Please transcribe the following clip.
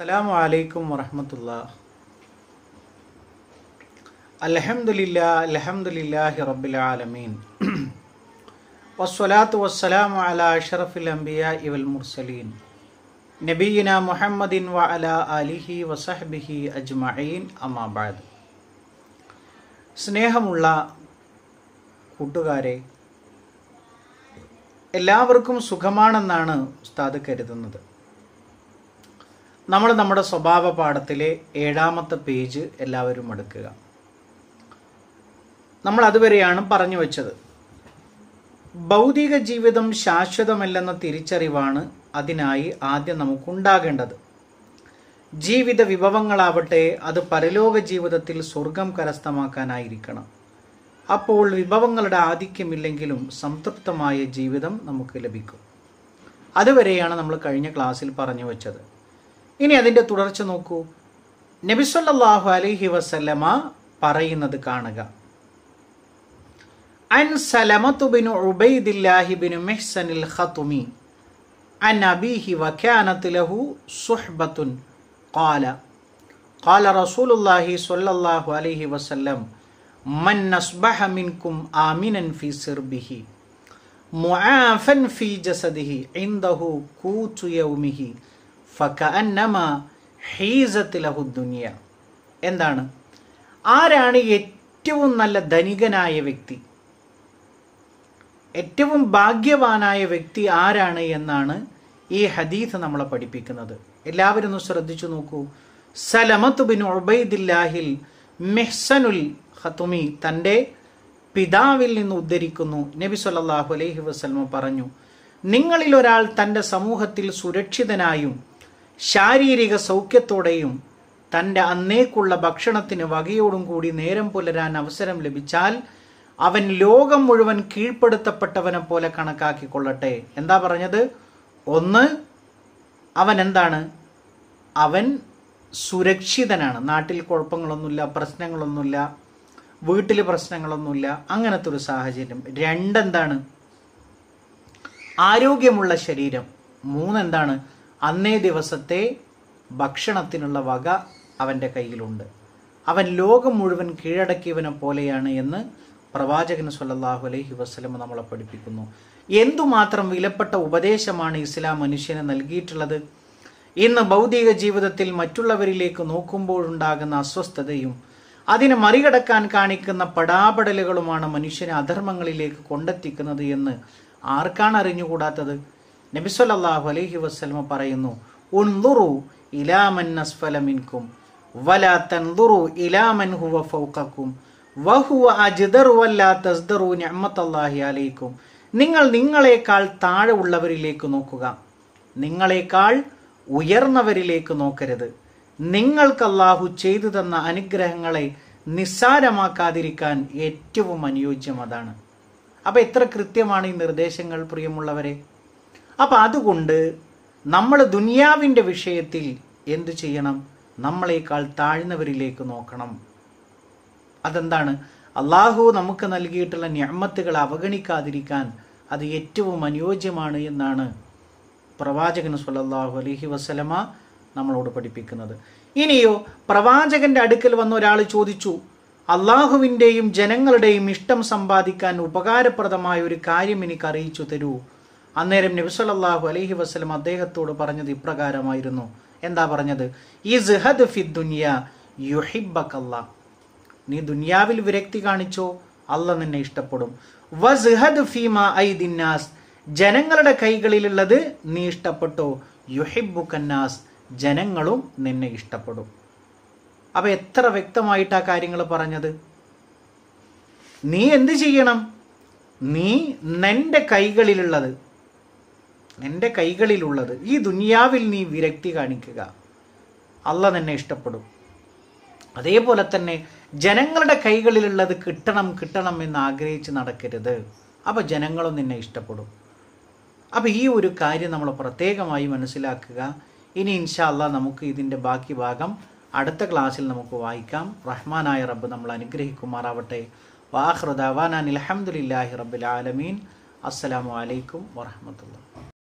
അസ്സലാമു അലൈക്കും വറഹമത്തുള്ള അലഹമുല്ല അലഹമുല്ലാഹി റബ്ബിൽ ആലമീൻ വസ്വലാത്തു വസ്സലാമു അല അഷറഫിൽ അംബിയ ഇവൽ മുർസലീൻ നബീന മുഹമ്മദിൻ വ അല അലിഹി വസഹബിഹി അജ്മഈൻ അമാബാദ് സ്നേഹമുള്ള കൂട്ടുകാരെ എല്ലാവർക്കും സുഖമാണെന്നാണ് ഉസ്താദ് കരുതുന്നത് നമ്മൾ നമ്മുടെ സ്വഭാവ പാഠത്തിലെ ഏഴാമത്തെ പേജ് എല്ലാവരും എടുക്കുക നമ്മൾ അതുവരെയാണ് പറഞ്ഞു വച്ചത് ഭൗതിക ജീവിതം ശാശ്വതമല്ലെന്ന തിരിച്ചറിവാണ് അതിനായി ആദ്യം നമുക്കുണ്ടാകേണ്ടത് ജീവിത വിഭവങ്ങളാവട്ടെ അത് പരലോക ജീവിതത്തിൽ സ്വർഗം കരസ്ഥമാക്കാനായിരിക്കണം അപ്പോൾ വിഭവങ്ങളുടെ ആധിക്യമില്ലെങ്കിലും സംതൃപ്തമായ ജീവിതം നമുക്ക് ലഭിക്കും അതുവരെയാണ് നമ്മൾ കഴിഞ്ഞ ക്ലാസ്സിൽ പറഞ്ഞു വച്ചത് ഇനി അതിൻ്റെ തുടർച്ച നോക്കൂ നബിസ്വല്ലാഹു അലഹി വസല്ലമ പറയുന്നത് കാണുക അൻ സലമത്തു ബിനു ഉബൈദില്ലാഹി ബിനു മെഹ്സനിൽ ഖതുമി അൻ അബീഹി വഖ്യാനത്തിലഹു സുഹ്ബത്തുൻ കാല قال رسول الله صلى الله عليه وسلم من نصبح منكم آمنا في سربه معافا في جسده ദുനിയ എന്താണ് ആരാണ് ഏറ്റവും നല്ല ധനികനായ വ്യക്തി ഏറ്റവും ഭാഗ്യവാനായ വ്യക്തി ആരാണ് എന്നാണ് ഈ ഹദീസ് നമ്മളെ പഠിപ്പിക്കുന്നത് എല്ലാവരും ഒന്ന് ശ്രദ്ധിച്ചു നോക്കൂ സലമത്ത് ബിൻ ഉബൈദില്ലാഹിൽ മെഹ്സനുൽ ഹത്തുമി തൻ്റെ പിതാവിൽ നിന്ന് ഉദ്ധരിക്കുന്നു നബി സല്ലാഹു അലൈഹി വസ്ലമ പറഞ്ഞു നിങ്ങളിൽ ഒരാൾ തൻ്റെ സമൂഹത്തിൽ സുരക്ഷിതനായും ശാരീരിക സൗഖ്യത്തോടെയും തൻ്റെ അന്നേക്കുള്ള ഭക്ഷണത്തിന് വകയോടും കൂടി നേരം പുലരാൻ അവസരം ലഭിച്ചാൽ അവൻ ലോകം മുഴുവൻ കീഴ്പ്പെടുത്തപ്പെട്ടവനെ പോലെ കണക്കാക്കിക്കൊള്ളട്ടെ എന്താ പറഞ്ഞത് ഒന്ന് അവൻ എന്താണ് അവൻ സുരക്ഷിതനാണ് നാട്ടിൽ കുഴപ്പങ്ങളൊന്നുമില്ല പ്രശ്നങ്ങളൊന്നുമില്ല വീട്ടിൽ പ്രശ്നങ്ങളൊന്നുമില്ല അങ്ങനത്തെ ഒരു സാഹചര്യം രണ്ടെന്താണ് ആരോഗ്യമുള്ള ശരീരം മൂന്നെന്താണ് അന്നേ ദിവസത്തെ ഭക്ഷണത്തിനുള്ള വക അവൻ്റെ കയ്യിലുണ്ട് അവൻ ലോകം മുഴുവൻ കീഴടക്കിയവനെ പോലെയാണ് എന്ന് പ്രവാചകൻ സല്ലാഹു അലൈഹി വസ്ലമ നമ്മളെ പഠിപ്പിക്കുന്നു എന്തുമാത്രം വിലപ്പെട്ട ഉപദേശമാണ് ഇസ്ലാം മനുഷ്യന് നൽകിയിട്ടുള്ളത് ഇന്ന് ഭൗതിക ജീവിതത്തിൽ മറ്റുള്ളവരിലേക്ക് നോക്കുമ്പോഴുണ്ടാകുന്ന അസ്വസ്ഥതയും അതിനെ മറികടക്കാൻ കാണിക്കുന്ന പടാപടലുകളുമാണ് മനുഷ്യനെ അധർമ്മങ്ങളിലേക്ക് കൊണ്ടെത്തിക്കുന്നത് എന്ന് ആർക്കാണ് അറിഞ്ഞുകൂടാത്തത് നബിസ്വല്ലാഹു അലൈഹി വസ്ലമ പറയുന്നു മൻ അസ്ഫല മിൻകും വലാ ഇലാ മൻ ഹുവ ഫൗക്കും വഹുവ അജ്ദർ വലാ തസ്ദറു ഞമ്മത്തല്ലാഹി അലൈകും നിങ്ങൾ നിങ്ങളെക്കാൾ താഴെ ഉള്ളവരിലേക്ക് നോക്കുക നിങ്ങളെക്കാൾ ഉയർന്നവരിലേക്ക് നോക്കരുത് നിങ്ങൾക്ക് അള്ളാഹു ചെയ്തു തന്ന അനുഗ്രഹങ്ങളെ നിസ്സാരമാക്കാതിരിക്കാൻ ഏറ്റവും അനുയോജ്യം അതാണ് അപ്പൊ എത്ര കൃത്യമാണ് ഈ നിർദ്ദേശങ്ങൾ പ്രിയമുള്ളവരെ അപ്പം അതുകൊണ്ട് നമ്മൾ ദുനിയാവിൻ്റെ വിഷയത്തിൽ എന്തു ചെയ്യണം നമ്മളേക്കാൾ താഴ്ന്നവരിലേക്ക് നോക്കണം അതെന്താണ് അള്ളാഹു നമുക്ക് നൽകിയിട്ടുള്ള ഞമ്മത്തുകൾ അവഗണിക്കാതിരിക്കാൻ അത് ഏറ്റവും അനുയോജ്യമാണ് എന്നാണ് പ്രവാചകൻ സുലല്ലാഹു അലഹി വസ്ലമ നമ്മളോട് പഠിപ്പിക്കുന്നത് ഇനിയോ പ്രവാചകന്റെ അടുക്കൽ വന്ന ഒരാൾ ചോദിച്ചു അള്ളാഹുവിൻ്റെയും ജനങ്ങളുടെയും ഇഷ്ടം സമ്പാദിക്കാൻ ഉപകാരപ്രദമായ ഒരു കാര്യം എനിക്ക് അറിയിച്ചു തരൂ അന്നേരം നബിസ്വല്ലാഹു അലഹി വസ്ലം അദ്ദേഹത്തോട് പറഞ്ഞത് ഇപ്രകാരമായിരുന്നു എന്താ പറഞ്ഞത് ഈ സിഹദ് ഫി ദുനിയ യുഹിബക്കല്ല നീ ദുനിയാവിൽ വിരക്തി കാണിച്ചോ അല്ല നിന്നെ ഇഷ്ടപ്പെടും വ സിഹദ് ഫീമ ഐ ദിന്നാസ് ജനങ്ങളുടെ കൈകളിലുള്ളത് നീ ഇഷ്ടപ്പെട്ടോ യുഹിബു കന്നാസ് ജനങ്ങളും നിന്നെ ഇഷ്ടപ്പെടും അപ്പൊ എത്ര വ്യക്തമായിട്ട് ആ കാര്യങ്ങൾ പറഞ്ഞത് നീ എന്ത് ചെയ്യണം നീ നിന്റെ കൈകളിലുള്ളത് നിൻ്റെ കൈകളിലുള്ളത് ഈ ദുനിയാവിൽ നീ വിരക്തി കാണിക്കുക അല്ല നിന്നെ ഇഷ്ടപ്പെടും അതേപോലെ തന്നെ ജനങ്ങളുടെ കൈകളിലുള്ളത് കിട്ടണം കിട്ടണം എന്ന് ആഗ്രഹിച്ച് നടക്കരുത് അപ്പോൾ ജനങ്ങളും നിന്നെ ഇഷ്ടപ്പെടും അപ്പോൾ ഈ ഒരു കാര്യം നമ്മൾ പ്രത്യേകമായി മനസ്സിലാക്കുക ഇനി ഇൻഷാല്ല നമുക്ക് ഇതിൻ്റെ ബാക്കി ഭാഗം അടുത്ത ക്ലാസ്സിൽ നമുക്ക് വായിക്കാം റഹ്മാനായ റബ്ബ് നമ്മൾ അനുഗ്രഹിക്കുമാറാവട്ടെ വാഹ്റുദാവാൻ അനിൽഹമുല്ലാഹി റബ്ബുൽ ആലമീൻ അസ്സലാമു അലൈക്കും